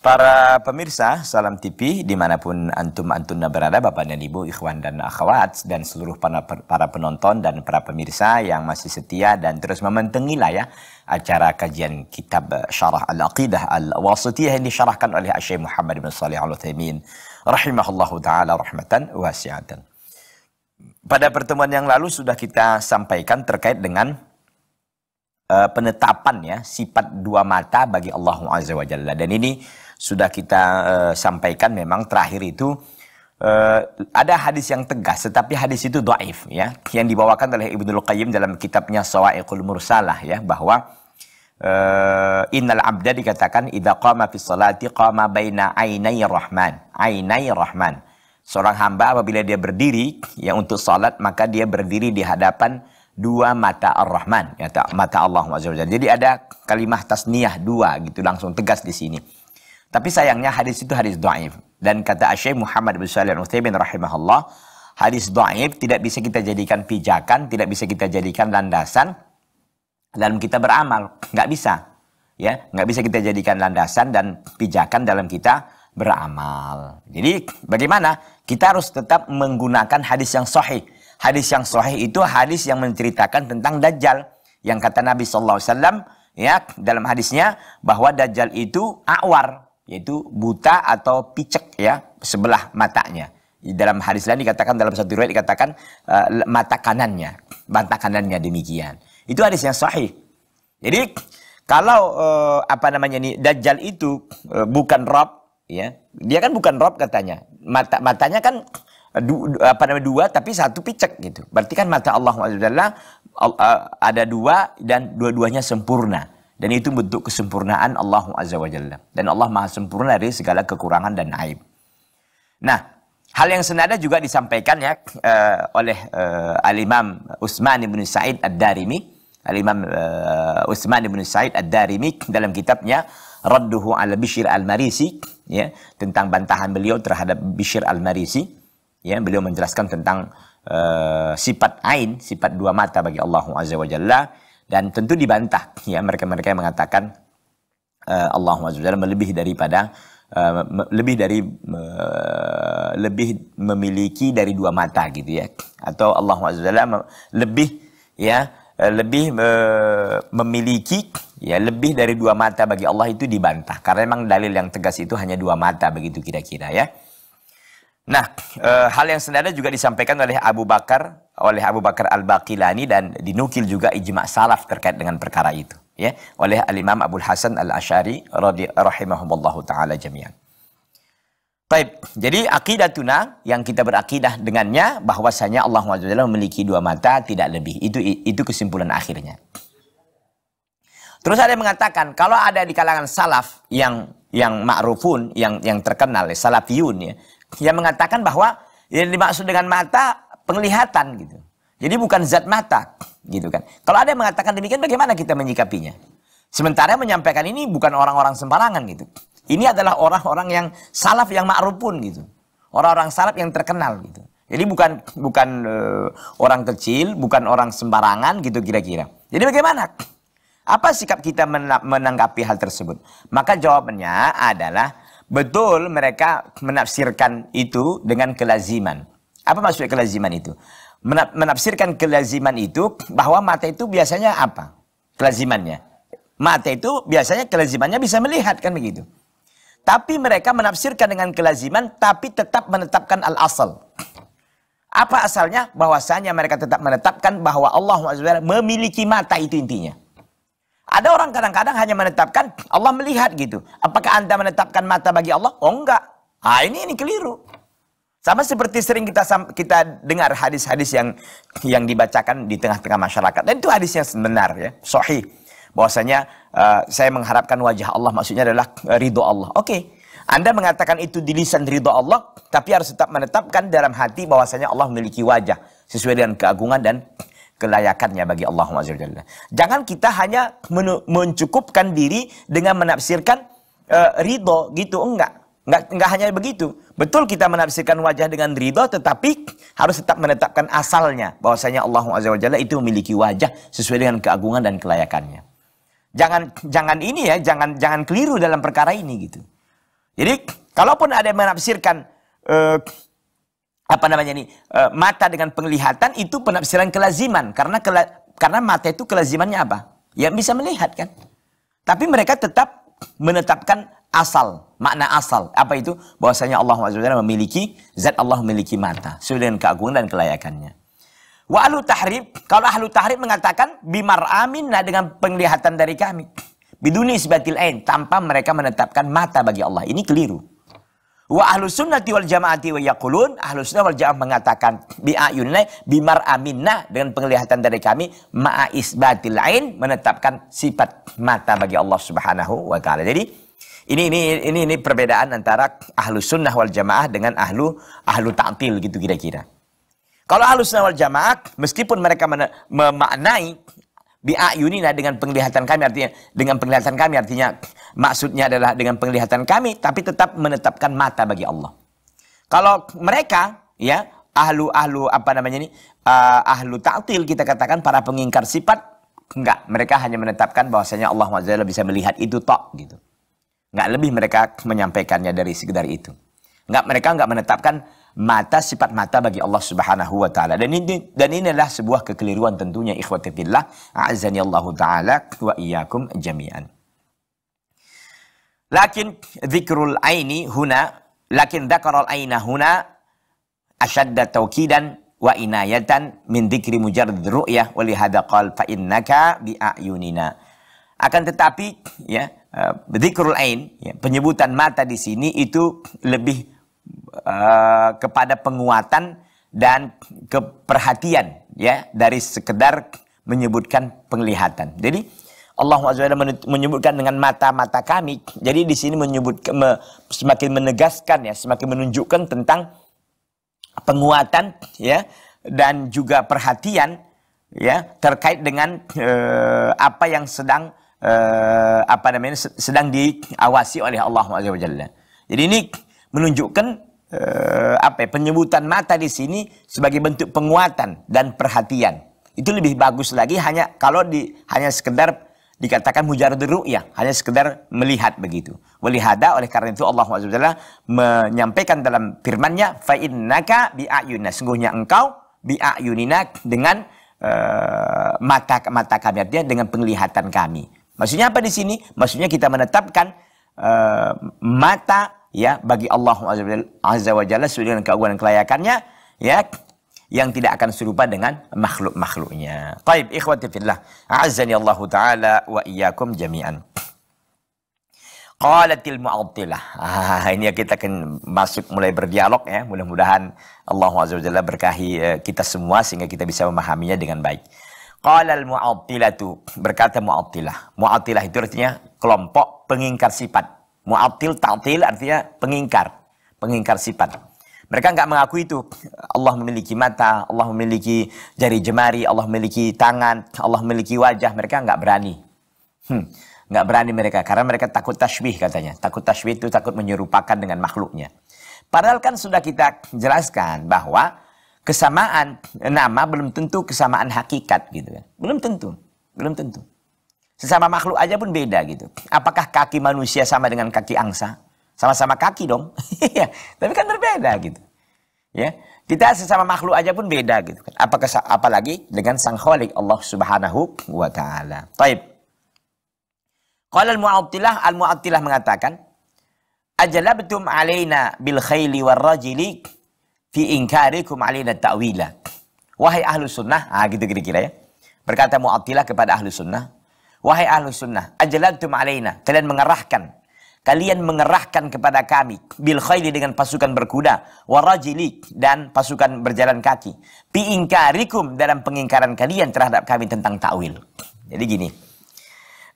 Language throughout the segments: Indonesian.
Para pemirsa Salam TV dimanapun antum antum berada Bapak dan Ibu, Ikhwan dan Akhwat dan seluruh para, para penonton dan para pemirsa yang masih setia dan terus mementengi lah ya acara kajian kitab eh, Syarah Al-Aqidah Al-Wasitiyah yang disyarahkan oleh Syekh Muhammad bin Salih Al-Utsaimin rahimahullah taala rahmatan wasi'atan. Pada pertemuan yang lalu sudah kita sampaikan terkait dengan eh, penetapan ya sifat dua mata bagi Allah Azza wa Jalla dan ini sudah kita uh, sampaikan memang terakhir itu uh, ada hadis yang tegas tetapi hadis itu doaif ya yang dibawakan oleh Ibnu Qayyim dalam kitabnya Sawa'iqul Mursalah ya bahwa uh, innal abda dikatakan idza qama fi salati qama baina ainai rahman ainai rahman seorang hamba apabila dia berdiri ya untuk salat maka dia berdiri di hadapan dua mata ar-rahman ya mata Allah Azza jadi ada kalimat tasniyah dua gitu langsung tegas di sini tapi sayangnya hadis itu hadis do'if. Dan kata Asyik Muhammad bin Salih Uthaymin rahimahullah, hadis do'if tidak bisa kita jadikan pijakan, tidak bisa kita jadikan landasan dalam kita beramal. Nggak bisa. ya Nggak bisa kita jadikan landasan dan pijakan dalam kita beramal. Jadi bagaimana? Kita harus tetap menggunakan hadis yang sahih. Hadis yang sahih itu hadis yang menceritakan tentang Dajjal. Yang kata Nabi SAW, ya dalam hadisnya bahwa Dajjal itu awar yaitu buta atau picek ya sebelah matanya. Di dalam hadis lain dikatakan dalam satu riwayat dikatakan uh, mata kanannya, mata kanannya demikian. Itu hadis yang sahih. Jadi kalau uh, apa namanya ini dajjal itu uh, bukan rob ya. Dia kan bukan rob katanya. Mata matanya kan du, apa namanya dua tapi satu picek gitu. Berarti kan mata Allah adalah ada dua dan dua-duanya sempurna. Dan itu bentuk kesempurnaan Allah Azza wa Jalla. Dan Allah maha sempurna dari segala kekurangan dan aib. Nah, hal yang senada juga disampaikan ya uh, oleh uh, Al-Imam Utsman bin Sa'id Ad-Darimi, Al-Imam uh, Utsman Sa'id Ad-Darimi dalam kitabnya Radduhu ala Bishir Al-Marisi ya, tentang bantahan beliau terhadap Bishir Al-Marisi. Ya, beliau menjelaskan tentang uh, sifat ain, sifat dua mata bagi Allah Azza wa Jalla dan tentu dibantah ya mereka-mereka yang mengatakan uh, Allah SWT lebih daripada uh, lebih dari uh, lebih memiliki dari dua mata gitu ya atau Allah SWT lebih ya eh, lebih uh, memiliki ya lebih dari dua mata bagi Allah itu dibantah karena memang dalil yang tegas itu hanya dua mata begitu kira-kira ya. Nah, e, hal yang senada juga disampaikan oleh Abu Bakar, oleh Abu Bakar Al-Baqilani dan dinukil juga ijma salaf terkait dengan perkara itu, ya, oleh Al-Imam Abdul Hasan Al-Asy'ari radhiyallahu taala jami'an. Baik, jadi akidah tuna yang kita berakidah dengannya bahwasanya Allah SWT memiliki dua mata tidak lebih. Itu itu kesimpulan akhirnya. Terus ada yang mengatakan kalau ada di kalangan salaf yang yang ma'rufun, yang yang terkenal salafiyun ya, yang mengatakan bahwa yang dimaksud dengan mata penglihatan gitu. Jadi bukan zat mata gitu kan. Kalau ada yang mengatakan demikian bagaimana kita menyikapinya? Sementara menyampaikan ini bukan orang-orang sembarangan gitu. Ini adalah orang-orang yang salaf yang ma'ruf pun gitu. Orang-orang salaf yang terkenal gitu. Jadi bukan bukan uh, orang kecil, bukan orang sembarangan gitu kira-kira. Jadi bagaimana? Apa sikap kita menanggapi hal tersebut? Maka jawabannya adalah Betul mereka menafsirkan itu dengan kelaziman. Apa maksud kelaziman itu? Menafsirkan kelaziman itu bahwa mata itu biasanya apa? Kelazimannya. Mata itu biasanya kelazimannya bisa melihat kan begitu. Tapi mereka menafsirkan dengan kelaziman tapi tetap menetapkan al-asal. Apa asalnya? Bahwasanya mereka tetap menetapkan bahwa Allah SWT memiliki mata itu intinya. Ada orang kadang-kadang hanya menetapkan Allah melihat gitu. Apakah Anda menetapkan mata bagi Allah? Oh enggak. Ah ini ini keliru. Sama seperti sering kita kita dengar hadis-hadis yang yang dibacakan di tengah-tengah masyarakat. Dan itu hadis yang benar ya, sahih. Bahwasanya uh, saya mengharapkan wajah Allah maksudnya adalah eh, ridho Allah. Oke. Okay. Anda mengatakan itu di lisan ridho Allah, tapi harus tetap menetapkan dalam hati bahwasanya Allah memiliki wajah sesuai dengan keagungan dan kelayakannya bagi Allah Azza Jangan kita hanya mencukupkan diri dengan menafsirkan uh, ridho gitu, enggak. Enggak, enggak hanya begitu. Betul kita menafsirkan wajah dengan ridho, tetapi harus tetap menetapkan asalnya. bahwasanya Allah Azza Jalla itu memiliki wajah sesuai dengan keagungan dan kelayakannya. Jangan jangan ini ya, jangan jangan keliru dalam perkara ini gitu. Jadi, kalaupun ada yang menafsirkan uh, apa namanya ini e, mata dengan penglihatan itu penafsiran kelaziman karena kela, karena mata itu kelazimannya apa? Ya bisa melihat kan. Tapi mereka tetap menetapkan asal, makna asal. Apa itu? Bahwasanya Allah SWT memiliki zat Allah memiliki mata sesuai dengan keagungan dan kelayakannya. Wa alu tahrib, kalau ahlu tahrib mengatakan bimar amin nah, dengan penglihatan dari kami. Biduni sebatil ain, tanpa mereka menetapkan mata bagi Allah. Ini keliru. Wa ahlu sunnati wal jamaati wa yakulun. Ahlu sunnah wal jamaah mengatakan bi'ayunna bimar aminna dengan penglihatan dari kami ma'a isbatil ain menetapkan sifat mata bagi Allah Subhanahu wa taala. Jadi ini ini ini ini perbedaan antara ahlu sunnah wal jamaah dengan ahlu ahlu ta'til gitu kira-kira. Kalau ahlu sunnah wal jamaah meskipun mereka memaknai bi'ayunina dengan penglihatan kami artinya dengan penglihatan kami artinya maksudnya adalah dengan penglihatan kami tapi tetap menetapkan mata bagi Allah. Kalau mereka ya ahlu ahlu apa namanya ini uh, ahlu ta'til kita katakan para pengingkar sifat enggak mereka hanya menetapkan bahwasanya Allah Subhanahu bisa melihat itu tok gitu. Enggak lebih mereka menyampaikannya dari sekedar itu. Enggak mereka enggak menetapkan mata sifat mata bagi Allah Subhanahu wa taala. Dan ini dan inilah sebuah kekeliruan tentunya ikhwati fillah a'azani Allah taala wa iyyakum jami'an. Lakin dzikrul aini huna lakin dzakaral aina huna ashadda tawkidan wa inayatan min dzikri mujarrad ru'yah wa lihadza qal fa innaka bi ayunina. Akan tetapi ya eh, dzikrul ain ya, penyebutan mata di sini itu lebih Eh, kepada penguatan dan keperhatian ya dari sekedar menyebutkan penglihatan. Jadi Allah SWT menyebutkan dengan mata-mata kami. Jadi di sini menyebut me, semakin menegaskan ya, semakin menunjukkan tentang penguatan ya dan juga perhatian ya terkait dengan eh, apa yang sedang eh, apa namanya sedang diawasi oleh Allah SWT. Jadi ini menunjukkan eh, apa ya, penyebutan mata di sini sebagai bentuk penguatan dan perhatian. Itu lebih bagus lagi hanya kalau di hanya sekedar dikatakan deru ya hanya sekedar melihat begitu. melihada oleh karena itu Allah SWT menyampaikan dalam firman-Nya fa innaka sungguhnya engkau bi'ayunina dengan uh, mata mata kami artinya dengan penglihatan kami. Maksudnya apa di sini? Maksudnya kita menetapkan uh, mata ya bagi Allah Azza wa Jalla sesuai dengan keagungan kelayakannya ya yang tidak akan serupa dengan makhluk-makhluknya. Taib ikhwati fillah. Azani Allah taala wa iyyakum jami'an. Qalatil mu'attilah. Ah, ini kita akan masuk mulai berdialog ya. Mudah-mudahan Allah Azza wa Jalla berkahi eh, kita semua sehingga kita bisa memahaminya dengan baik. Qalal al-mu'attilatu berkata mu'attilah. Mu'attilah itu artinya kelompok pengingkar sifat Mu'abtil, ta'til artinya pengingkar. Pengingkar sifat. Mereka nggak mengakui itu. Allah memiliki mata, Allah memiliki jari jemari, Allah memiliki tangan, Allah memiliki wajah. Mereka nggak berani. Hmm. Nggak berani mereka karena mereka takut tashbih katanya. Takut tashbih itu takut menyerupakan dengan makhluknya. Padahal kan sudah kita jelaskan bahwa kesamaan nama belum tentu kesamaan hakikat gitu kan. Belum tentu, belum tentu. Sesama makhluk aja pun beda gitu. Apakah kaki manusia sama dengan kaki angsa? Sama-sama kaki dong. Tapi kan berbeda gitu. Ya, kita sesama makhluk aja pun beda gitu kan. Apakah Apakah apalagi dengan Sang Khalik Allah Subhanahu wa taala. Taib. Qala al-Mu'attilah, al-Mu'attilah mengatakan, "Ajalabtum alaina bil khayli war rajili fi inkarikum alaina ta'wila." Wahai ahlu sunnah, ah gitu kira-kira ya. Berkata Mu'attilah kepada ahlu sunnah, Wahai ahlu sunnah, ajalantum alaina. Kalian mengerahkan. Kalian mengerahkan kepada kami. Bil khayli dengan pasukan berkuda. Warajili dan pasukan berjalan kaki. piingkarikum dalam pengingkaran kalian terhadap kami tentang ta'wil. Jadi gini.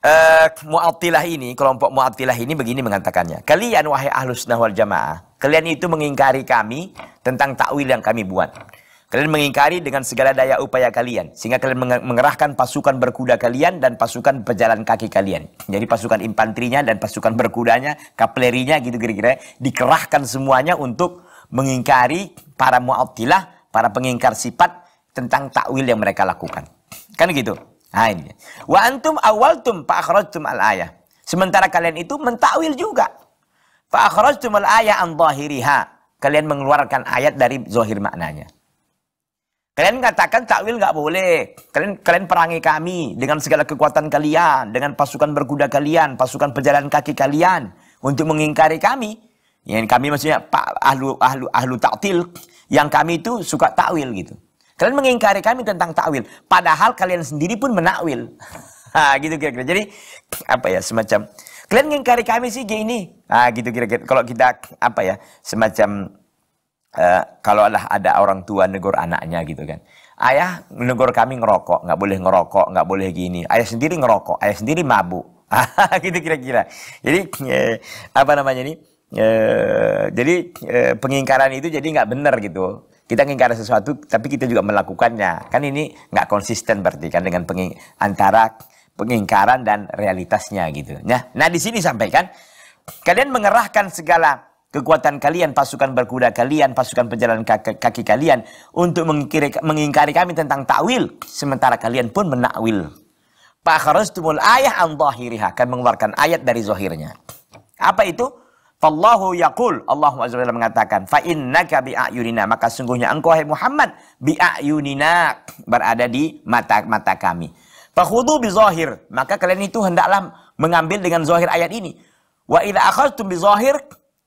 Uh, mu'attilah ini, kelompok mu'attilah ini begini mengatakannya. Kalian wahai ahlu sunnah wal jamaah. Kalian itu mengingkari kami tentang ta'wil yang kami buat. Kalian mengingkari dengan segala daya upaya kalian. Sehingga kalian mengerahkan pasukan berkuda kalian dan pasukan pejalan kaki kalian. Jadi pasukan infanterinya dan pasukan berkudanya, kaplerinya gitu kira-kira. Dikerahkan semuanya untuk mengingkari para mu'attilah, para pengingkar sifat tentang takwil yang mereka lakukan. Kan gitu. Nah, ini. Wa antum awaltum fa al ayah. Sementara kalian itu mentakwil juga. Fa al ayah an zahiriha. Kalian mengeluarkan ayat dari zohir maknanya. Kalian katakan takwil nggak boleh. Kalian kalian perangi kami dengan segala kekuatan kalian, dengan pasukan berkuda kalian, pasukan pejalan kaki kalian untuk mengingkari kami. Yang kami maksudnya Pak ahlu ahlu ahlu taktil yang kami itu suka takwil gitu. Kalian mengingkari kami tentang takwil, padahal kalian sendiri pun menakwil. Ah gitu kira-kira. Jadi apa ya semacam kalian mengingkari kami sih gini. Ah gitu kira-kira. Kalau kita apa ya semacam uh, eh, kalau ada orang tua negur anaknya gitu kan. Ayah negur kami ngerokok, nggak boleh ngerokok, nggak boleh gini. Ayah sendiri ngerokok, ayah sendiri mabuk. gitu kira-kira. Jadi eh, apa namanya ini? Eh, jadi eh, pengingkaran itu jadi nggak benar gitu. Kita ngingkari sesuatu tapi kita juga melakukannya. Kan ini nggak konsisten berarti kan dengan penging antara pengingkaran dan realitasnya gitu. Nah, nah di sini sampaikan kalian mengerahkan segala kekuatan kalian, pasukan berkuda kalian, pasukan pejalan kaki, kalian untuk mengingkari, kami tentang takwil sementara kalian pun menakwil. Pak Kharastumul ayah an akan mengeluarkan ayat dari zohirnya. Apa itu? Fallahu yakul Allah Azza mengatakan fa innaka bi'ayunina maka sungguhnya engkau hai Muhammad bi'ayunina berada di mata mata kami. Fakhudu bi zahir maka kalian itu hendaklah mengambil dengan zahir ayat ini. Wa idza akhadhtum bi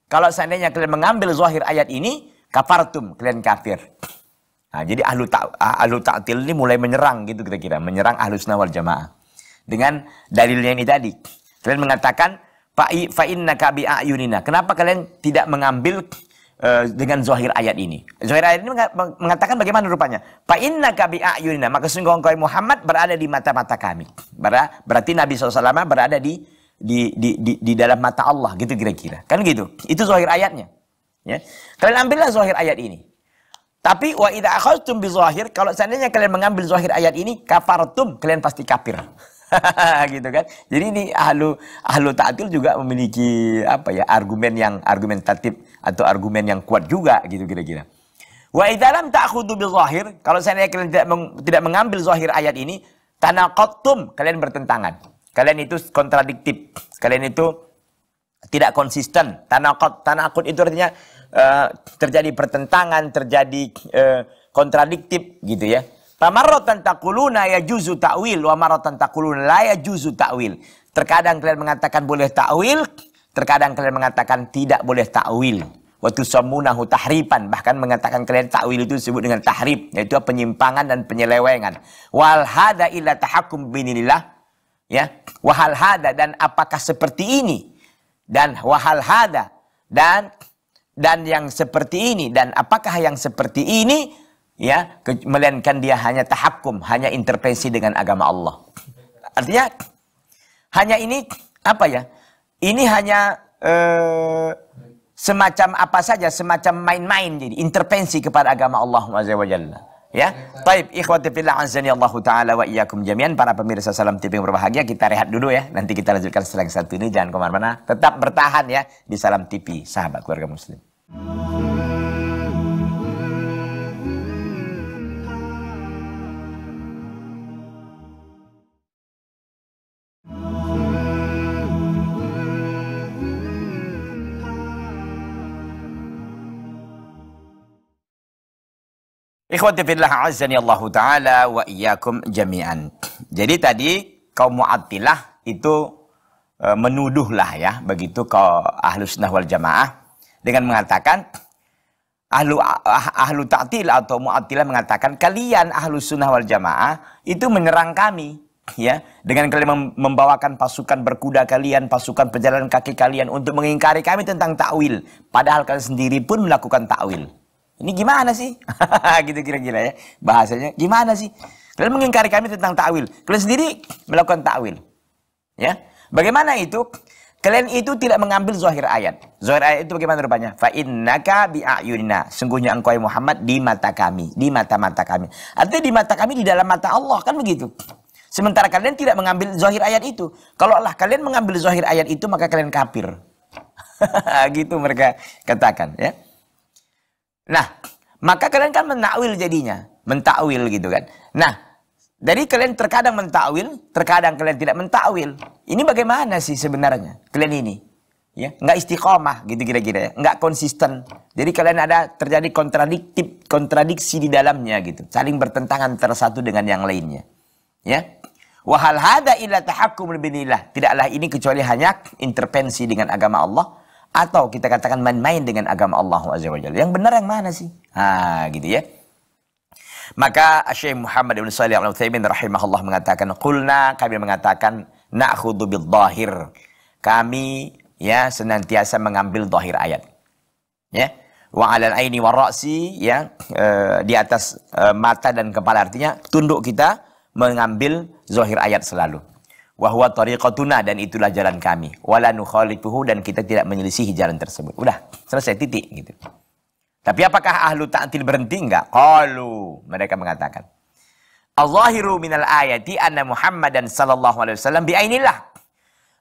kalau seandainya kalian mengambil zahir ayat ini, kafartum, kalian kafir. Nah, jadi ahlu, ta ah, ahlu ta'til ini mulai menyerang gitu kira-kira. Menyerang ahlu sunnah wal jamaah. Dengan dalilnya ini tadi. Kalian mengatakan, fa'inna kabi a'yunina. Kenapa kalian tidak mengambil eh, dengan zahir ayat ini? Zahir ayat ini mengatakan bagaimana rupanya? Fa'inna kabi a'yunina. Maka sungguh engkau Muhammad berada di mata-mata kami. Berarti Nabi SAW berada di di, di, di, di dalam mata Allah gitu kira-kira. Kan gitu. Itu zahir ayatnya. Ya. Kalian ambillah zahir ayat ini. Tapi wa idza akhadtum bi zahir, kalau seandainya kalian mengambil zahir ayat ini, kafartum, kalian pasti kafir. gitu kan. Jadi ini ahlu ahlu ta'til juga memiliki apa ya argumen yang argumentatif atau argumen yang kuat juga gitu kira-kira. Wa idza lam ta'khudhu bil zahir, kalau seandainya kalian tidak, meng, tidak mengambil zahir ayat ini, tanaqattum, kalian bertentangan. Kalian itu kontradiktif. Kalian itu tidak konsisten. tanah akun itu artinya uh, terjadi pertentangan, terjadi uh, kontradiktif gitu ya. Pamarotan takuluna ya juzu takwil wamarotan takuluna la ya juzu takwil Terkadang kalian mengatakan boleh takwil terkadang kalian mengatakan tidak boleh takwil Waktu samunahu tahripan. Bahkan mengatakan kalian takwil itu disebut dengan tahrib. Yaitu penyimpangan dan penyelewengan. walhada illa tahakum binilah ya wahal hada dan apakah seperti ini dan wahal hada dan dan yang seperti ini dan apakah yang seperti ini ya melainkan dia hanya tahakum hanya intervensi dengan agama Allah artinya hanya ini apa ya ini hanya eh, semacam apa saja semacam main-main jadi intervensi kepada agama Allah Subhanahu wa Ya, taib ikhwati fillah anzani Allah taala wa iyyakum jami'an para pemirsa salam TV yang berbahagia kita rehat dulu ya. Nanti kita lanjutkan setelah yang satu ini jangan kemana-mana. Tetap bertahan ya di salam TV sahabat keluarga muslim. Ikhwati fillah azani Allah taala wa iyyakum jami'an. Jadi tadi kaum Mu'attilah itu e, menuduhlah ya begitu kaum Ahlus Sunnah wal Jamaah dengan mengatakan Ahlu ah, ahlu ta'til atau Mu'attilah mengatakan kalian Ahlu Sunnah wal Jamaah itu menyerang kami ya dengan kalian membawakan pasukan berkuda kalian, pasukan pejalan kaki kalian untuk mengingkari kami tentang takwil padahal kalian sendiri pun melakukan takwil. Ini gimana sih? gitu kira-kira ya. Bahasanya gimana sih? Kalian mengingkari kami tentang takwil. Kalian sendiri melakukan takwil. Ya. Bagaimana itu? Kalian itu tidak mengambil zahir ayat. Zahir ayat itu bagaimana rupanya? Fa innaka bi Sungguhnya engkau Muhammad di mata kami, di mata-mata kami. Artinya di mata kami di dalam mata Allah kan begitu. Sementara kalian tidak mengambil zahir ayat itu. Kalau Allah kalian mengambil zahir ayat itu maka kalian kafir. gitu mereka katakan ya. Nah, maka kalian kan menakwil jadinya, mentakwil gitu kan. Nah, dari kalian terkadang mentakwil, terkadang kalian tidak mentakwil. Ini bagaimana sih sebenarnya kalian ini? Ya, nggak istiqomah gitu kira-kira ya, nggak konsisten. Jadi kalian ada terjadi kontradiktif, kontradiksi di dalamnya gitu, saling bertentangan antara satu dengan yang lainnya. Ya, wahal hada illa tahakkum binillah. Tidaklah ini kecuali hanya intervensi dengan agama Allah atau kita katakan main-main dengan agama Allah Azza wa Jalla. Yang benar yang mana sih? Ah, gitu ya. Maka Syekh Muhammad bin Shalih Al Utsaimin rahimahullah mengatakan, "Qulna kami mengatakan na'khudhu bil dhahir." Kami ya senantiasa mengambil dhahir ayat. Ya. Wa 'alal aini wa ra'si ya e, di atas e, mata dan kepala artinya tunduk kita mengambil zahir ayat selalu. Wahwa tariqatuna dan itulah jalan kami. Wala nukhalifuhu dan kita tidak menyelisihi jalan tersebut. Udah, selesai titik gitu. Tapi apakah ahlu ta'til berhenti enggak? Qalu, mereka mengatakan. Allahiru minal ayati anna Muhammad dan sallallahu alaihi wasallam biainillah.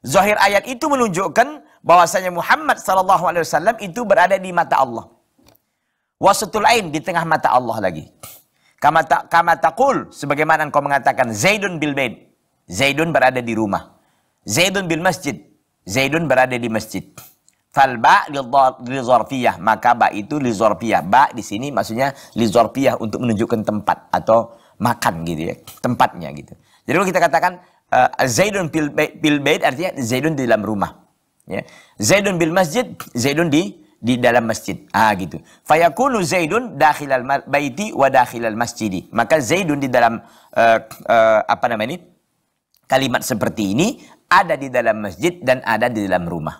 Zahir ayat itu menunjukkan bahwasanya Muhammad sallallahu alaihi wasallam itu berada di mata Allah. Wasatul ain di tengah mata Allah lagi. Kama ta, kama taqul sebagaimana engkau mengatakan Zaidun bil bait Zaidun berada di rumah. Zaidun bil masjid. Zaidun berada di masjid. Fal ba li zorfiyah. Maka ba itu li zorfiyah. Ba di sini maksudnya li zorfiyah untuk menunjukkan tempat atau makan gitu ya. Tempatnya gitu. Jadi kalau kita katakan uh, Zaidun bil, bil bait artinya Zaidun di dalam rumah. Ya. Zaidun bil masjid, Zaidun di di dalam masjid. Ah gitu. Fayakunu Zaidun dakhilal baiti wa dakhilal masjidi. Maka Zaidun di dalam uh, uh, apa namanya ini? kalimat seperti ini ada di dalam masjid dan ada di dalam rumah.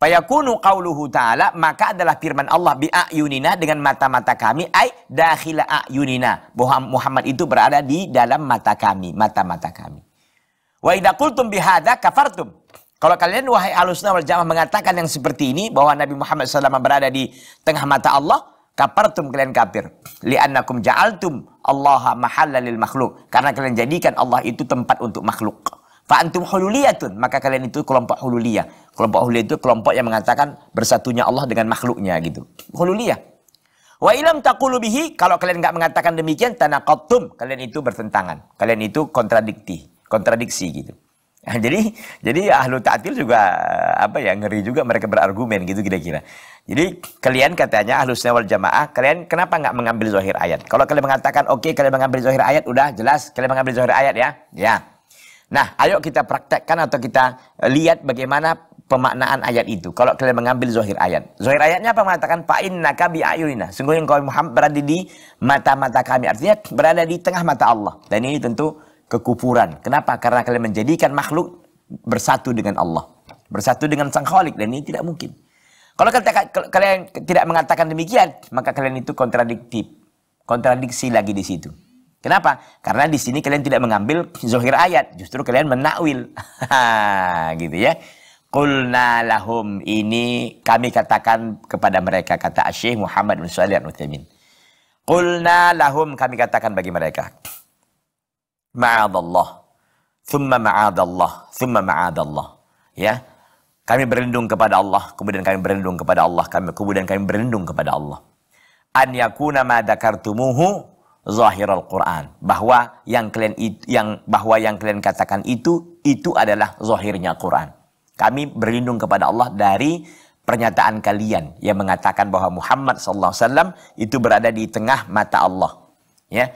Fayakunu qawluhu ta'ala maka adalah firman Allah bi'ayunina dengan mata-mata kami ay dakhila ayunina Muhammad itu berada di dalam mata kami, mata-mata kami. Wa idakultum bihada kafartum. Kalau kalian wahai alusna wal jamaah mengatakan yang seperti ini bahwa Nabi Muhammad SAW berada di tengah mata Allah, kapartum kalian kafir li'annakum ja'altum Allah mahallan lil makhluk karena kalian jadikan Allah itu tempat untuk makhluk fa antum hululiyatun maka kalian itu kelompok hululiyah kelompok hululiyah itu kelompok yang mengatakan bersatunya Allah dengan makhluknya gitu hululiyah wa ilam taqulu bihi kalau kalian nggak mengatakan demikian tanaqattum kalian itu bertentangan kalian itu kontradiktif, kontradiksi gitu jadi jadi ahlu ta'til juga eh, apa ya ngeri juga mereka berargumen gitu kira-kira. Jadi kalian katanya ahlu sunnah jamaah, kalian kenapa nggak mengambil zohir ayat? Kalau kalian mengatakan oke okay, kalian mengambil zohir ayat udah jelas kalian mengambil zohir ayat ya. Ya. Nah, ayo kita praktekkan atau kita eh, lihat bagaimana pemaknaan ayat itu. Kalau kalian mengambil zohir ayat. Zohir ayatnya apa mengatakan fa innaka bi ayunina. Sungguh engkau Muhammad berada di mata-mata kami. Artinya berada di tengah mata Allah. Dan ini tentu kekufuran. Kenapa? Karena kalian menjadikan makhluk bersatu dengan Allah, bersatu dengan Sang Khalik dan ini tidak mungkin. Kalau kalian tidak mengatakan demikian, maka kalian itu kontradiktif. Kontradiksi lagi di situ. Kenapa? Karena di sini kalian tidak mengambil zohir ayat, justru kalian menakwil. gitu ya. Kulna lahum ini kami katakan kepada mereka kata Syekh Muhammad bin Shalih Al Utsaimin. Kulna lahum kami katakan bagi mereka ma'adallah, thumma ma'adallah, thumma ma'adallah. Ya, kami berlindung kepada Allah, kemudian kami berlindung kepada Allah, kami kemudian kami berlindung kepada Allah. An yakuna ma dakartumuhu zahirul Quran bahwa yang kalian yang bahwa yang kalian katakan itu itu adalah zahirnya Quran. Kami berlindung kepada Allah dari pernyataan kalian yang mengatakan bahwa Muhammad sallallahu alaihi wasallam itu berada di tengah mata Allah. Ya.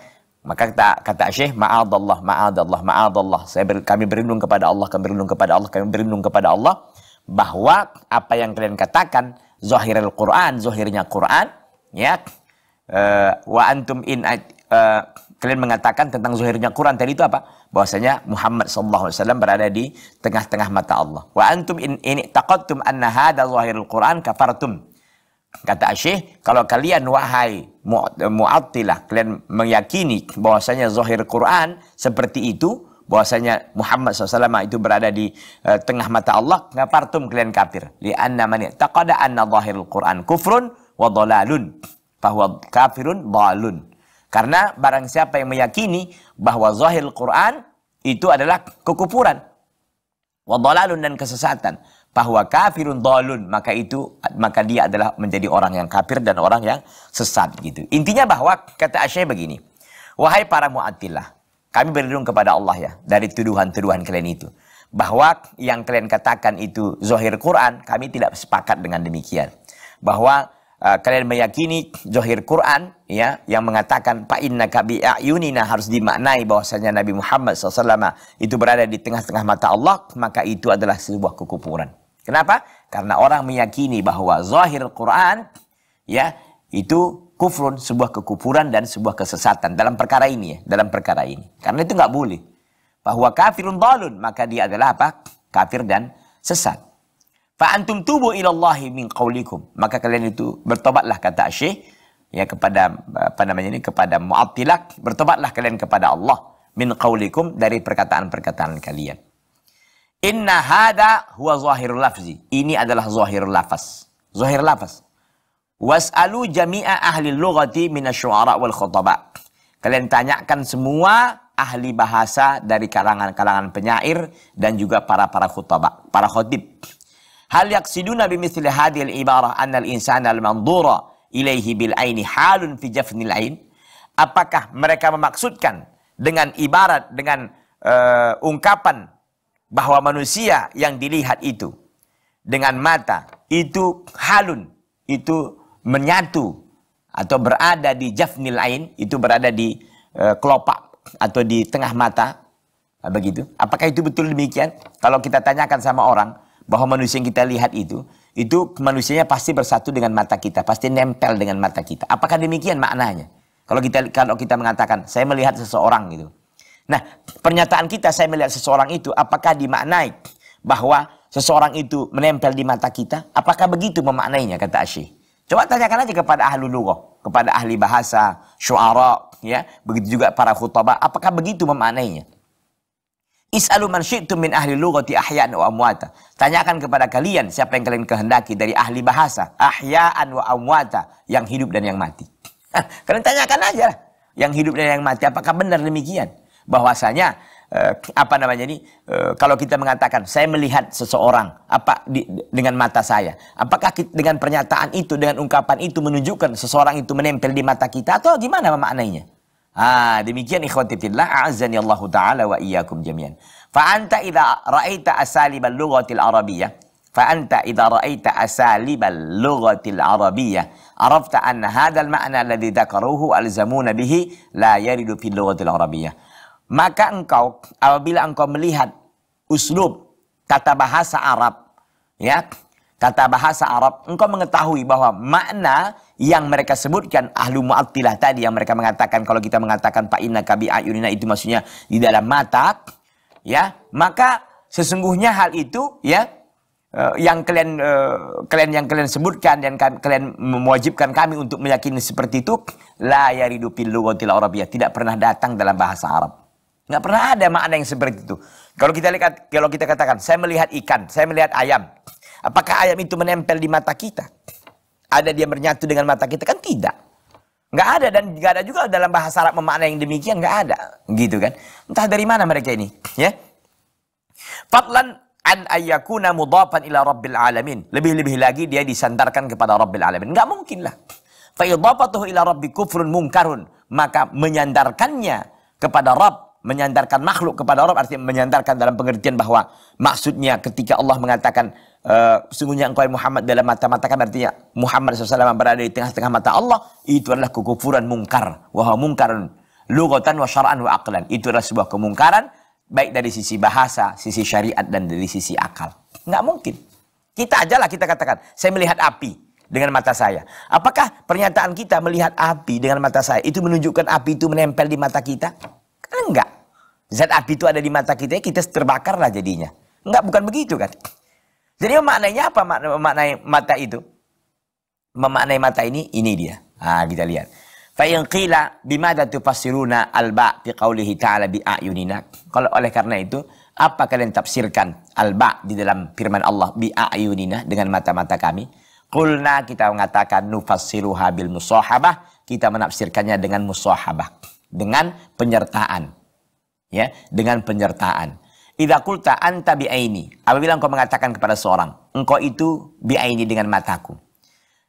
Maka kata, kata Syekh, ma'adallah, ma'adallah, ma'adallah. Saya ber, kami berlindung kepada Allah, kami berlindung kepada Allah, kami berlindung kepada Allah. Bahwa apa yang kalian katakan, zahir al-Quran, zahirnya Quran, ya. Uh, wa antum in, uh, kalian mengatakan tentang zahirnya Quran tadi itu apa? Bahwasanya Muhammad SAW berada di tengah-tengah mata Allah. Wa antum in, in taqattum anna zahir al Quran kafartum. Kata Syekh, kalau kalian wahai mu'attilah, kalian meyakini bahwasanya zahir Quran seperti itu, bahwasanya Muhammad SAW itu berada di uh, tengah mata Allah, ngapartum kalian kafir. Lianna tak taqada anna zohir Quran kufrun wa dolalun. Bahwa kafirun dhalun. Karena barang siapa yang meyakini bahwa zahir Quran itu adalah kekufuran. Wa dolalun dan kesesatan bahwa kafirun dolun maka itu maka dia adalah menjadi orang yang kafir dan orang yang sesat gitu intinya bahwa kata Asy'ari begini wahai para muatilah kami berlindung kepada Allah ya dari tuduhan-tuduhan kalian itu bahwa yang kalian katakan itu zohir Quran kami tidak sepakat dengan demikian bahwa uh, kalian meyakini zohir Quran ya yang mengatakan pak inna kabi ayunina harus dimaknai bahwasanya Nabi Muhammad SAW itu berada di tengah-tengah mata Allah maka itu adalah sebuah kekupuran Kenapa? Karena orang meyakini bahwa zahir Quran ya itu kufrun, sebuah kekufuran dan sebuah kesesatan dalam perkara ini ya, dalam perkara ini. Karena itu nggak boleh. Bahwa kafirun dalun, maka dia adalah apa? Kafir dan sesat. Fa antum tubu ilallahi min qaulikum. Maka kalian itu bertobatlah kata Syekh ya kepada apa namanya ini kepada mu'attilah, bertobatlah kalian kepada Allah min qaulikum dari perkataan-perkataan kalian. Inna hada huwa zahirul lafzi. Ini adalah zahirul lafaz. Zahir lafaz. Was'alu jami'a ahli lughati minasyu'ara wal khutaba. Kalian tanyakan semua ahli bahasa dari kalangan-kalangan penyair dan juga para-para khutaba, para khutib. Hal yaksiduna bimithli hadhil ibarah annal insana al-mandura ilaihi bil aini halun fi jafnil ain? Apakah mereka memaksudkan dengan ibarat dengan uh, ungkapan bahwa manusia yang dilihat itu dengan mata itu halun, itu menyatu atau berada di jafnil ain, itu berada di e, kelopak atau di tengah mata nah, begitu. Apakah itu betul demikian? Kalau kita tanyakan sama orang bahwa manusia yang kita lihat itu itu manusianya pasti bersatu dengan mata kita, pasti nempel dengan mata kita. Apakah demikian maknanya? Kalau kita kalau kita mengatakan saya melihat seseorang gitu, Nah, pernyataan kita saya melihat seseorang itu apakah dimaknai bahwa seseorang itu menempel di mata kita? Apakah begitu memaknainya kata asyik Coba tanyakan aja kepada ahli lughah, kepada ahli bahasa, syuara, ya, begitu juga para khutbah, apakah begitu memaknainya? Is'alu man syi'tum min ahli lughati ahya'an wa amwata. Tanyakan kepada kalian siapa yang kalian kehendaki dari ahli bahasa, ahya'an wa amwata, yang hidup dan yang mati. kalian tanyakan aja Yang hidup dan yang mati apakah benar demikian? bahwasanya eh, apa namanya ini eh, kalau kita mengatakan saya melihat seseorang apa di, dengan mata saya apakah kita, dengan pernyataan itu dengan ungkapan itu menunjukkan seseorang itu menempel di mata kita atau gimana maknanya Ah, demikian ikhwati fillah a'azzani Allah taala wa iyyakum jami'an. Fa anta idza ra'aita al lughatil arabiyyah فأنت إذا رأيت أساليب اللغة العربية عرفت أن هذا mana alladhi ذكروه alzamuna bihi la yaridu fil lughatil arabiyyah maka engkau apabila engkau melihat uslub kata bahasa Arab ya kata bahasa Arab engkau mengetahui bahwa makna yang mereka sebutkan ahlu mu'attilah tadi yang mereka mengatakan kalau kita mengatakan pak inna kabi ayunina itu maksudnya di dalam mata ya maka sesungguhnya hal itu ya eh, yang kalian eh, kalian yang kalian sebutkan dan kan, kalian mewajibkan kami untuk meyakini seperti itu la yaridu fil tidak pernah datang dalam bahasa Arab Nggak pernah ada makna yang seperti itu. Kalau kita lihat, kalau kita katakan, saya melihat ikan, saya melihat ayam. Apakah ayam itu menempel di mata kita? Ada dia menyatu dengan mata kita? Kan tidak. Nggak ada dan nggak ada juga dalam bahasa Arab memakna yang demikian nggak ada, gitu kan? Entah dari mana mereka ini, ya? Fatlan an ayyakuna mudafan ila rabbil alamin. Lebih-lebih lagi dia disandarkan kepada rabbil alamin. Nggak mungkin lah. Fa'idhafatuhu ila rabbi kufrun mungkarun. Maka menyandarkannya kepada Rabb menyandarkan makhluk kepada Rob artinya menyandarkan dalam pengertian bahwa maksudnya ketika Allah mengatakan uh, eh, sungguhnya engkau Muhammad dalam mata-mata kami artinya Muhammad SAW berada di tengah-tengah mata Allah itu adalah kekufuran mungkar wah mungkar lugatan wa syar'an wa aqlan itu adalah sebuah kemungkaran baik dari sisi bahasa sisi syariat dan dari sisi akal nggak mungkin kita ajalah kita katakan saya melihat api dengan mata saya apakah pernyataan kita melihat api dengan mata saya itu menunjukkan api itu menempel di mata kita enggak Zat api itu ada di mata kita, kita terbakarlah jadinya. Enggak, bukan begitu kan? Jadi maknanya apa makna mata itu? Memaknai mata ini, ini dia. Ah, kita lihat. Fa'in qila bimada tufasiruna alba fi qawlihi ta'ala bi ayunina. Kalau oleh karena itu, apa kalian tafsirkan alba di dalam firman Allah bi ayunina dengan mata-mata kami? Kulna kita mengatakan nufasiruha bil musohabah. kita menafsirkannya dengan musohabah. dengan penyertaan ya dengan penyertaan. Idza qulta anta bi'aini, apabila engkau mengatakan kepada seorang, engkau itu bi'aini dengan mataku.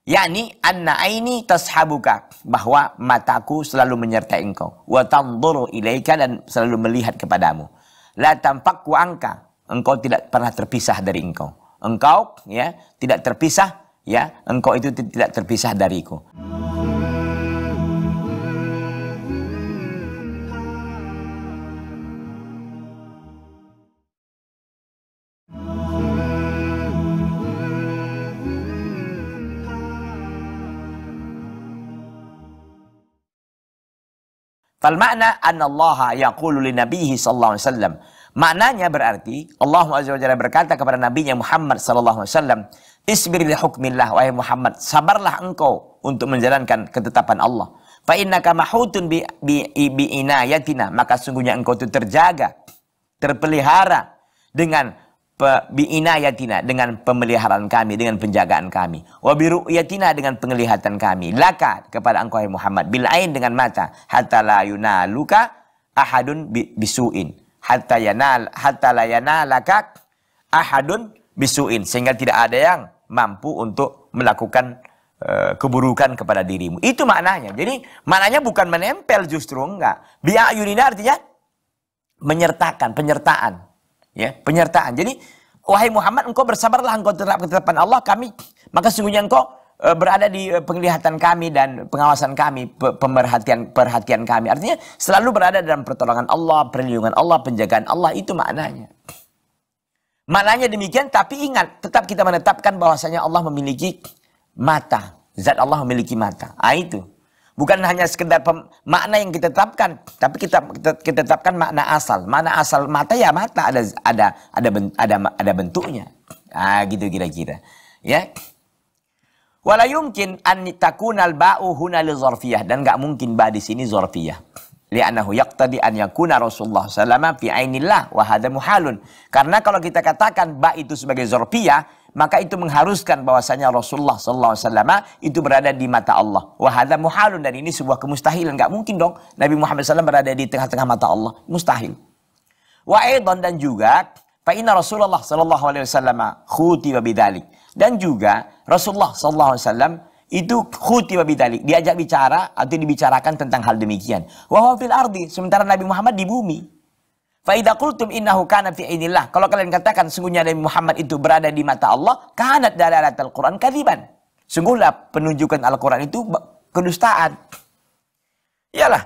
Yani anna aini tashabuka, bahwa mataku selalu menyertai engkau. Wa tanzuru ilaika dan selalu melihat kepadamu. La tampakku angka, engkau tidak pernah terpisah dari engkau. Engkau ya tidak terpisah ya, engkau itu tidak terpisah dariku. Hmm. Fal makna Allah yaqulu li nabihi sallallahu alaihi wasallam. Maknanya berarti Allah Azza wa Jalla berkata kepada nabinya Muhammad sallallahu alaihi wasallam, "Isbir li hukmillah wahai Muhammad, sabarlah engkau untuk menjalankan ketetapan Allah. Fa innaka mahutun bi, bi, bi inayatina, maka sungguhnya engkau itu terjaga, terpelihara dengan biinayatina dengan pemeliharaan kami dengan penjagaan kami wabiru yatina dengan penglihatan kami laka kepada engkau hai Muhammad bilain dengan mata hatta la yunaluka ahadun bisuin hatta yanal hatta la yanalaka ahadun bisuin sehingga tidak ada yang mampu untuk melakukan eh, keburukan kepada dirimu itu maknanya jadi maknanya bukan menempel justru enggak biayunina artinya menyertakan penyertaan ya penyertaan. Jadi wahai Muhammad engkau bersabarlah engkau tetap ketetapan Allah kami maka sungguhnya engkau e, berada di eh, penglihatan kami dan pengawasan kami, pe, pemerhatian perhatian kami. Artinya selalu berada dalam pertolongan Allah, perlindungan Allah, penjagaan Allah itu maknanya. Maknanya demikian tapi ingat tetap kita menetapkan bahwasanya Allah memiliki mata. Zat Allah memiliki mata. Ah itu. Bukan hanya sekedar pem, makna yang kita tetapkan, tapi kita, kita kita tetapkan makna asal. Makna asal mata ya mata ada ada ada ada ada bentuknya. Ah gitu kira-kira. Ya. Wala yumkin an takunal ba'u huna li zarfiyah dan nggak mungkin ba di sini zarfiyah. annahu yaqtadi an yakuna Rasulullah sallallahu fi ainillah wa hadha muhalun. Karena kalau kita katakan ba itu sebagai zarfiyah, maka itu mengharuskan bahwasanya Rasulullah SAW itu berada di mata Allah. Wahada muhalun dan ini sebuah kemustahilan. nggak mungkin dong Nabi Muhammad SAW berada di tengah-tengah mata Allah. Mustahil. Wa dan juga Fa'inna Rasulullah Sallallahu Alaihi Wasallam khutiba bidalik. Dan juga Rasulullah Sallallahu Alaihi Wasallam itu khutiba bidalik. Diajak bicara atau dibicarakan tentang hal demikian. Wa fil ardi. Sementara Nabi Muhammad di bumi. Faidah kultum innahu kana fi idillah. Kalau kalian katakan sungguhnya Nabi Muhammad itu berada di mata Allah, kanat dalalat Al-Quran kadiban. Sungguhlah penunjukan Al-Quran itu kedustaan. Iyalah,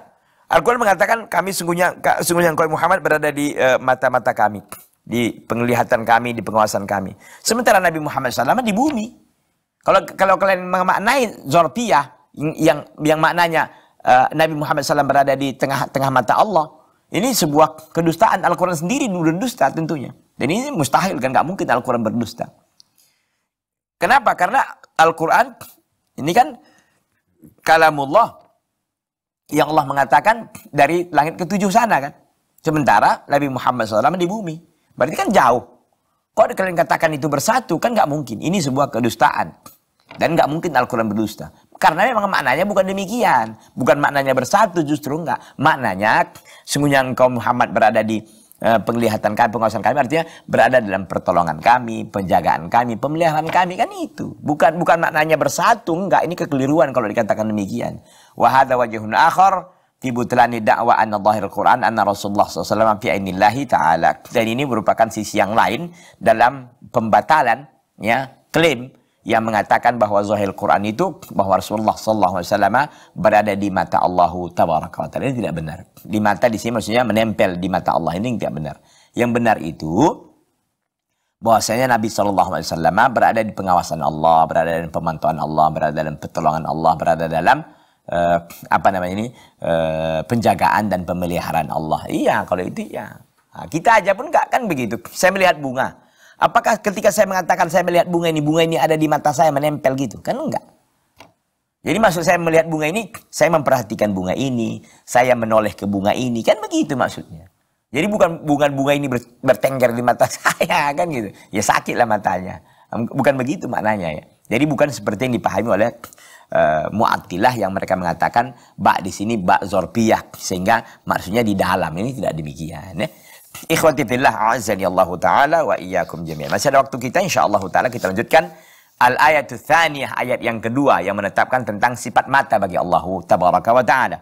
Al-Quran mengatakan kami sungguhnya sungguhnya engkau Muhammad berada di eh, mata-mata kami, di penglihatan kami, di penguasaan kami. Sementara Nabi Muhammad SAW di bumi. Kalau kalau kalian memaknai zorpiyah yang yang, maknanya eh, Nabi Muhammad SAW berada di tengah-tengah mata Allah, ini sebuah kedustaan Al-Quran sendiri dusta tentunya. Dan ini mustahil kan, gak mungkin Al-Quran berdusta. Kenapa? Karena Al-Quran ini kan kalamullah yang Allah mengatakan dari langit ketujuh sana kan. Sementara Nabi Muhammad SAW di bumi. Berarti kan jauh. Kok kalian katakan itu bersatu? Kan gak mungkin. Ini sebuah kedustaan. Dan gak mungkin Al-Quran berdusta. Karena memang maknanya bukan demikian. Bukan maknanya bersatu justru enggak. Maknanya semuanya engkau Muhammad berada di e, penglihatan kami, pengawasan kami artinya berada dalam pertolongan kami, penjagaan kami, pemeliharaan kami kan itu. Bukan bukan maknanya bersatu enggak. Ini kekeliruan kalau dikatakan demikian. Wa hadza wajhun akhar fi butlani da'wa anna dhahir Qur'an anna Rasulullah SAW fi ainillahi ta'ala. Dan ini merupakan sisi yang lain dalam pembatalan ya klaim yang mengatakan bahwa zahir Quran itu bahwa Rasulullah Sallallahu Alaihi Wasallam berada di mata Allah Taala. Ini tidak benar. Di mata di sini maksudnya menempel di mata Allah ini tidak benar. Yang benar itu bahwasanya Nabi Shallallahu Alaihi Wasallam berada di pengawasan Allah, berada dalam pemantauan Allah, berada dalam pertolongan Allah, berada dalam uh, apa namanya ini uh, penjagaan dan pemeliharaan Allah. Iya, kalau itu ya kita aja pun nggak kan begitu. Saya melihat bunga, Apakah ketika saya mengatakan saya melihat bunga ini, bunga ini ada di mata saya menempel gitu? Kan enggak. Jadi maksud saya melihat bunga ini, saya memperhatikan bunga ini, saya menoleh ke bunga ini, kan begitu maksudnya. Jadi bukan bunga-bunga ini bertengger di mata saya kan gitu. Ya sakit lah matanya. Bukan begitu maknanya ya. Jadi bukan seperti yang dipahami oleh uh, mu'attilah yang mereka mengatakan bak di sini bak zorpiyah sehingga maksudnya di dalam ini tidak demikian ya. Ikhwati fillah azani Allah taala wa iyyakum jami'an. Masih ada waktu kita insyaallah taala kita lanjutkan al ayatu tsaniyah ayat yang kedua yang menetapkan tentang sifat mata bagi Allah tabaraka wa taala.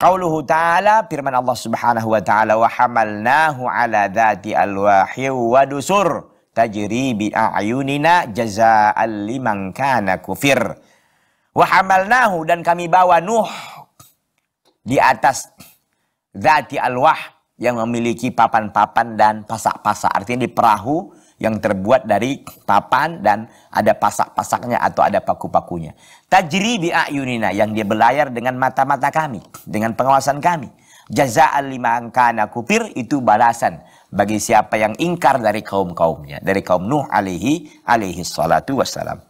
Qauluhu ta'ala firman Allah Subhanahu wa ta'ala wa hamalnahu ala dhati alwahi wa dusur tajri bi a'yunina jazaa'an liman kana kufir. Wa hamalnahu dan kami bawa Nuh di atas dhati alwah yang memiliki papan-papan dan pasak-pasak. Artinya di perahu yang terbuat dari papan dan ada pasak-pasaknya atau ada paku-pakunya. Tajri bi ayunina yang dia belayar dengan mata-mata kami, dengan pengawasan kami. Jaza'al lima angkana kupir itu balasan bagi siapa yang ingkar dari kaum-kaumnya, dari kaum Nuh alaihi alaihi salatu wassalam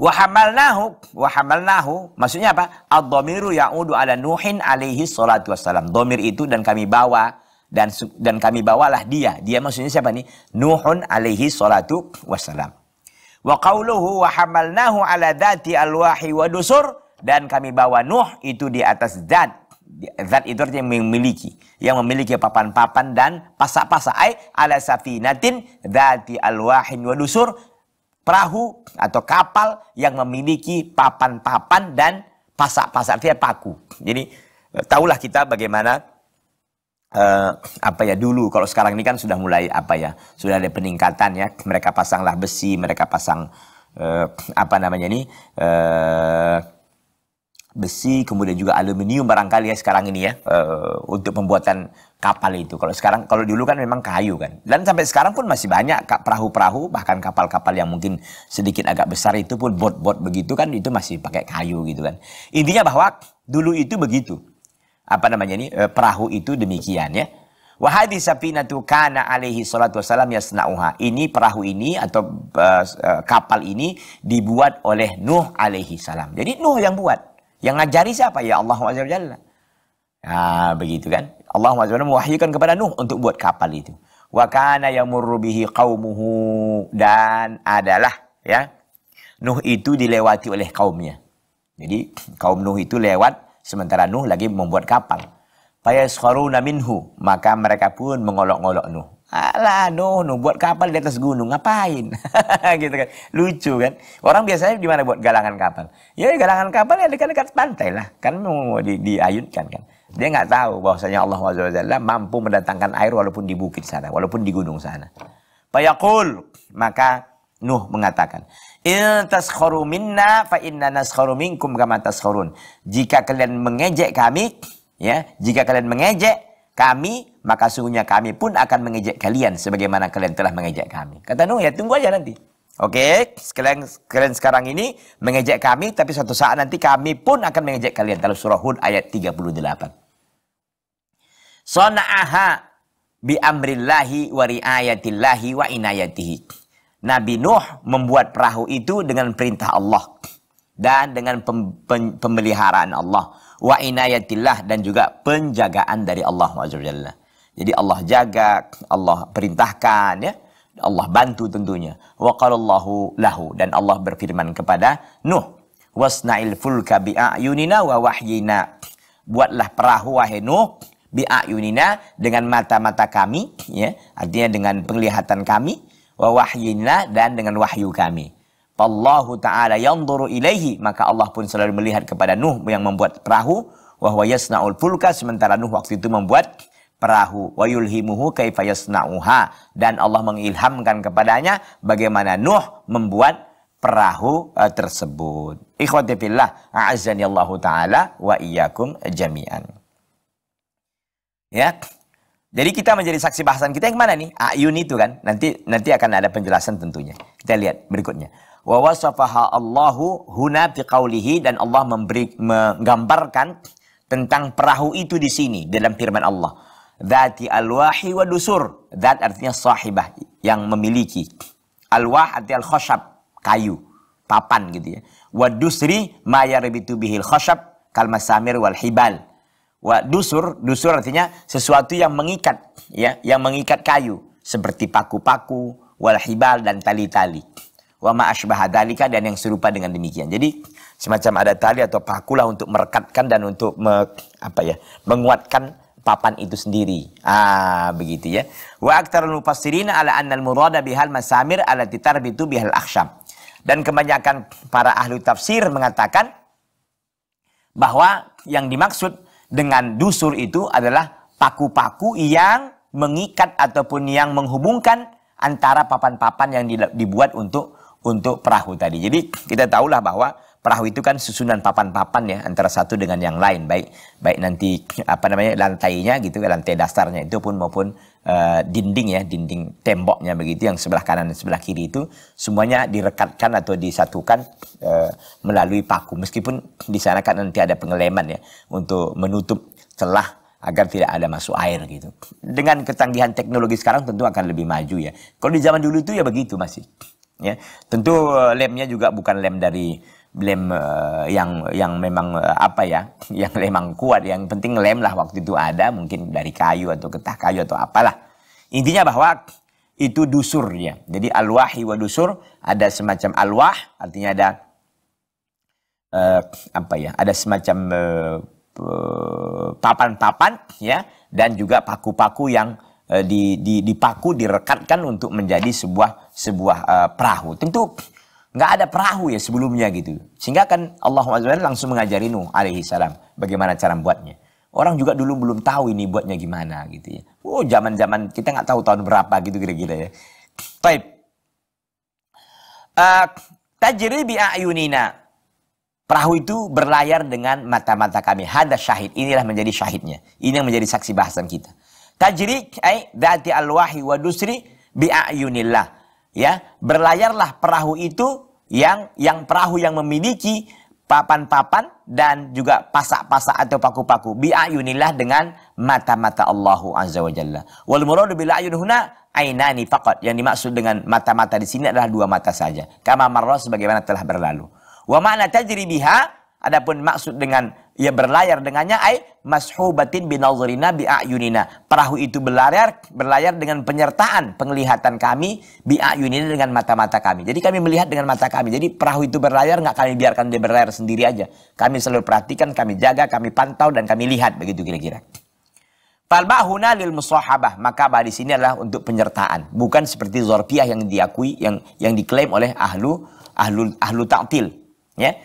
wahamalnahu wahamalnahu maksudnya apa? domiru yang ya'udu ala Nuhin alaihi salatu wassalam. Dhamir itu dan kami bawa dan dan kami bawalah dia. Dia maksudnya siapa nih? Nuhun alaihi salatu wassalam. Wa Wahamal wahamalnahu ala dhati alwahi wa dusur dan kami bawa Nuh itu di atas zat zat itu artinya memiliki yang memiliki papan-papan dan pasak-pasak ai ala safinatin dzati alwahin wa dusur perahu atau kapal yang memiliki papan-papan dan pasak-pasak artinya paku. Jadi eh, tahulah kita bagaimana uh, apa ya dulu kalau sekarang ini kan sudah mulai apa ya sudah ada peningkatan ya mereka pasanglah besi mereka pasang uh, apa namanya ini uh, besi kemudian juga aluminium barangkali ya sekarang ini ya uh, untuk pembuatan kapal itu. Kalau sekarang, kalau dulu kan memang kayu kan. Dan sampai sekarang pun masih banyak perahu-perahu, bahkan kapal-kapal yang mungkin sedikit agak besar itu pun bot-bot begitu kan, itu masih pakai kayu gitu kan. Intinya bahwa dulu itu begitu. Apa namanya ini, eh, perahu itu demikian ya. wahai Wahadi sapinatu kana alaihi salatu wassalam yasna'uha. Ini perahu ini atau eh, eh, kapal ini dibuat oleh Nuh alaihi salam. Jadi Nuh yang buat. Yang ngajari siapa? Ya Allah Azza wa ah, begitu kan. Allah SWT mewahyukan kepada Nuh untuk buat kapal itu. Wa kana yamurru bihi qaumuhu dan adalah ya Nuh itu dilewati oleh kaumnya. Jadi kaum Nuh itu lewat sementara Nuh lagi membuat kapal. Fayaskharuna minhu maka mereka pun mengolok-olok Nuh. Alah Nuh, Nuh buat kapal di atas gunung ngapain? gitu kan. Lucu kan? Orang biasanya di mana buat galangan kapal? Ya galangan kapal ya dekat-dekat pantai lah. Kan mau di, diayunkan kan. Dia nggak tahu bahwasanya Allah SWT mampu mendatangkan air walaupun di bukit sana, walaupun di gunung sana. Payakul maka Nuh mengatakan, minna fa inna minkum kama Jika kalian mengejek kami, ya, jika kalian mengejek kami, maka sungguhnya kami pun akan mengejek kalian sebagaimana kalian telah mengejek kami. Kata Nuh, ya tunggu aja nanti. Oke, okay, sekalian, sekalian sekarang ini mengejek kami, tapi suatu saat nanti kami pun akan mengejek kalian. Dalam surah Hud ayat 38. Sona'aha bi amrillahi wa riayatillahi wa inayatihi. Nabi Nuh membuat perahu itu dengan perintah Allah dan dengan pem, pem, pemeliharaan Allah wa inayatillah dan juga penjagaan dari Allah Azza Jadi Allah jaga, Allah perintahkan ya. Allah bantu tentunya. Wa qalallahu lahu dan Allah berfirman kepada Nuh, wasna'il fulka bi ayunina wa wahyina. Buatlah perahu wahai Nuh bi'ayunina dengan mata-mata kami ya artinya dengan penglihatan kami wa wahyina dan dengan wahyu kami Allahu taala yanzuru ilaihi maka Allah pun selalu melihat kepada Nuh yang membuat perahu wa huwa yasnaul fulka sementara Nuh waktu itu membuat perahu wa yulhimuhu kaifa yasnauha dan Allah mengilhamkan kepadanya bagaimana Nuh membuat perahu eh, tersebut. Ikhwati fillah, a'azzani Allahu taala wa iyyakum jami'an. Ya. Jadi kita menjadi saksi bahasan kita yang mana nih? Ayun ah, itu kan. Nanti nanti akan ada penjelasan tentunya. Kita lihat berikutnya. Wa wasafaha Allahu huna fi dan Allah memberi menggambarkan tentang perahu itu di sini dalam firman Allah. Dzati alwahi wa dusur. Dzat artinya sahibah yang memiliki. Alwah artinya al khashab kayu, papan gitu ya. Wa dusri ma yarbitu bihil khoshab kalmasamir wal hibal Wa dusur, dusur artinya sesuatu yang mengikat, ya, yang mengikat kayu seperti paku-paku, wal hibal dan tali-tali. Wa ma asbah dan yang serupa dengan demikian. Jadi semacam ada tali atau paku lah untuk merekatkan dan untuk me, apa ya, menguatkan papan itu sendiri. Ah, begitu ya. Wa aktarul mufassirin ala annal murada bihal masamir ala titarbitu bihal akhsham Dan kebanyakan para ahli tafsir mengatakan bahwa yang dimaksud dengan dusur itu adalah paku-paku yang mengikat ataupun yang menghubungkan antara papan-papan yang dibuat untuk untuk perahu tadi. Jadi kita tahulah bahwa perahu itu kan susunan papan-papan ya antara satu dengan yang lain baik baik nanti apa namanya lantainya gitu lantai dasarnya itu pun maupun uh, dinding ya dinding temboknya begitu yang sebelah kanan dan sebelah kiri itu semuanya direkatkan atau disatukan uh, melalui paku meskipun di sana kan nanti ada pengeleman ya untuk menutup celah agar tidak ada masuk air gitu. Dengan ketanggihan teknologi sekarang tentu akan lebih maju ya. Kalau di zaman dulu itu ya begitu masih. Ya, tentu eh, lemnya juga bukan lem dari lem uh, eh, yang yang memang uh, apa ya yang memang kuat yang penting lem lah waktu itu ada mungkin dari kayu atau getah kayu atau apalah intinya bahwa itu dusur ya jadi alwahi wa dusur ada semacam alwah artinya ada uh, apa ya ada semacam papan-papan uh, ya dan juga paku-paku yang uh, di, di dipaku direkatkan untuk menjadi sebuah sebuah uh, perahu tentu nggak ada perahu ya sebelumnya gitu. Sehingga kan Allah SWT langsung mengajari Nuh alaihi salam bagaimana cara buatnya. Orang juga dulu belum tahu ini buatnya gimana gitu ya. Oh zaman-zaman kita nggak tahu tahun berapa gitu kira-kira ya. Taib. Uh, tajri bi ayunina. Perahu itu berlayar dengan mata-mata kami. Hada syahid. Inilah menjadi syahidnya. Ini yang menjadi saksi bahasan kita. Tajri ay dati alwahi wa dusri bi ayunillah ya berlayarlah perahu itu yang yang perahu yang memiliki papan-papan dan juga pasak-pasak atau paku-paku biayunilah dengan mata-mata Allahu azza wajalla Wal muradu bil ayun huna ainani faqat. Yang dimaksud dengan mata-mata di sini adalah dua mata saja. Kama marra sebagaimana telah berlalu. Wa ma'na tajri biha adapun maksud dengan ia berlayar dengannya ai mashubatin binazrina bi'ayunina. Perahu itu berlayar berlayar dengan penyertaan penglihatan kami bi'ayunina dengan mata-mata kami. Jadi kami melihat dengan mata kami. Jadi perahu itu berlayar nggak kami biarkan dia berlayar sendiri aja. Kami selalu perhatikan, kami jaga, kami pantau dan kami lihat begitu kira-kira. Falbahuna lil musahabah. Maka bah di sini adalah untuk penyertaan, bukan seperti zorpiyah yang diakui yang yang diklaim oleh ahlu ahlu ahlu taktil, ya.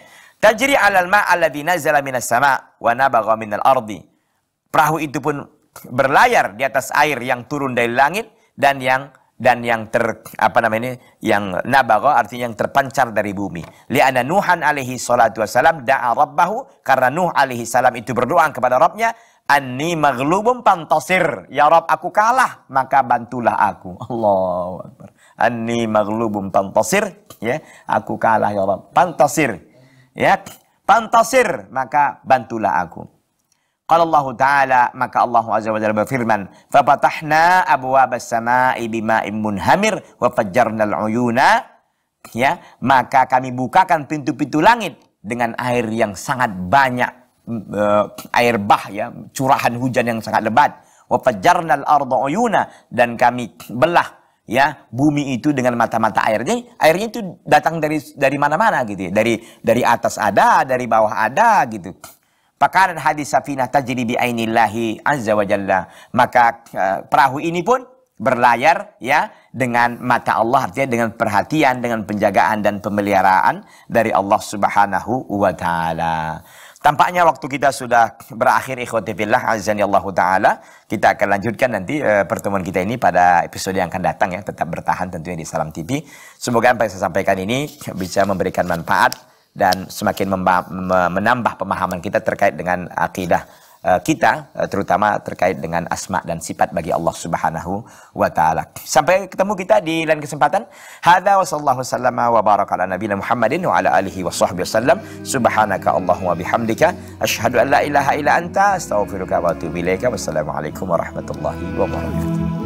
Tajri alal ma'alladhi nazala minas sama wa nabagha minal ardi. Perahu itu pun berlayar di atas air yang turun dari langit dan yang dan yang ter apa namanya yang nabagha artinya yang terpancar dari bumi. Li'anna Nuhan alaihi salatu wasalam da'a rabbahu karena Nuh alaihi salam itu berdoa kepada Rabbnya anni maglubum pantasir ya Rob aku kalah maka bantulah aku Allahu akbar anni pantosir pantasir ya aku kalah ya Rob pantasir Ya, tantasir maka bantulah aku. Kalau Allah Ta'ala, maka Allah Azza wa Jalla berfirman, فَفَتَحْنَا أَبْوَابَ السَّمَاءِ بِمَاءٍ مُنْهَمِرٍ وَفَجَّرْنَا الْعُيُونَ Ya, maka kami bukakan pintu-pintu langit dengan air yang sangat banyak, uh, air bah ya, curahan hujan yang sangat lebat. وَفَجَّرْنَا الْأَرْضَ عُيُونَ Dan kami belah ya bumi itu dengan mata-mata airnya airnya itu datang dari dari mana-mana gitu ya dari dari atas ada dari bawah ada gitu Pakaran hadis safinah tajri bi ainillahi azza wa jalla maka eh, perahu ini pun berlayar ya dengan mata Allah artinya dengan perhatian dengan penjagaan dan pemeliharaan dari Allah Subhanahu wa taala Tampaknya waktu kita sudah berakhir ikhwatifillah azani Allah ta'ala. Kita akan lanjutkan nanti e, pertemuan kita ini pada episode yang akan datang ya. Tetap bertahan tentunya di Salam TV. Semoga apa yang saya sampaikan ini bisa memberikan manfaat dan semakin menambah pemahaman kita terkait dengan akidah Uh, kita uh, terutama terkait dengan asma dan sifat bagi Allah Subhanahu wa taala. Sampai ketemu kita di lain kesempatan. Hadza wa sallallahu sallama wa baraka ala nabiyina Muhammadin wa ala alihi wa wasallam. Subhanaka Allahumma bihamdika asyhadu an la ilaha illa anta astaghfiruka wa atubu ilaika. Wassalamualaikum warahmatullahi wabarakatuh.